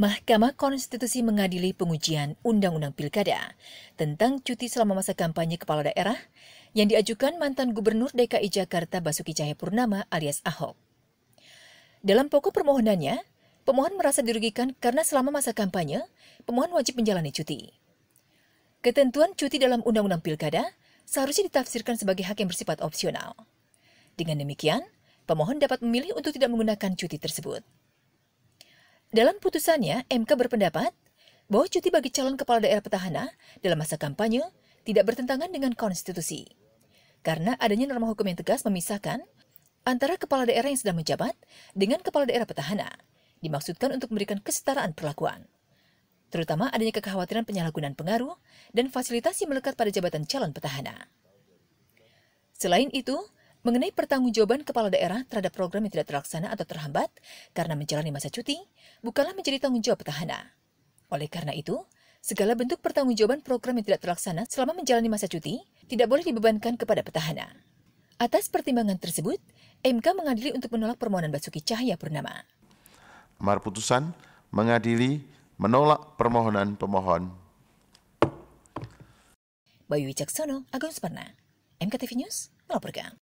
Mahkamah Konstitusi mengadili pengujian Undang-Undang Pilkada tentang cuti selama masa kampanye kepala daerah yang diajukan mantan Gubernur DKI Jakarta Basuki Cahayapurnama alias Ahok. Dalam pokok permohonannya, pemohon merasa dirugikan karena selama masa kampanye, pemohon wajib menjalani cuti. Ketentuan cuti dalam Undang-Undang Pilkada seharusnya ditafsirkan sebagai hak yang bersifat opsional. Dengan demikian, pemohon dapat memilih untuk tidak menggunakan cuti tersebut. Dalam putusannya, MK berpendapat bahwa cuti bagi calon kepala daerah petahana dalam masa kampanye tidak bertentangan dengan konstitusi. Karena adanya norma hukum yang tegas memisahkan antara kepala daerah yang sedang menjabat dengan kepala daerah petahana, dimaksudkan untuk memberikan kesetaraan perlakuan. Terutama adanya kekhawatiran penyalahgunaan pengaruh dan fasilitasi melekat pada jabatan calon petahana. Selain itu, mengenai pertanggungjawaban kepala daerah terhadap program yang tidak terlaksana atau terhambat karena menjalani masa cuti bukanlah menjadi tanggung jawab petahana. Oleh karena itu, segala bentuk pertanggungjawaban program yang tidak terlaksana selama menjalani masa cuti tidak boleh dibebankan kepada petahana. Atas pertimbangan tersebut, MK mengadili untuk menolak permohonan Basuki Cahaya Purnama. Amar putusan mengadili menolak permohonan pemohon. Bayu Wicaksono, Agung Sparna, MKTV News, melaporkan.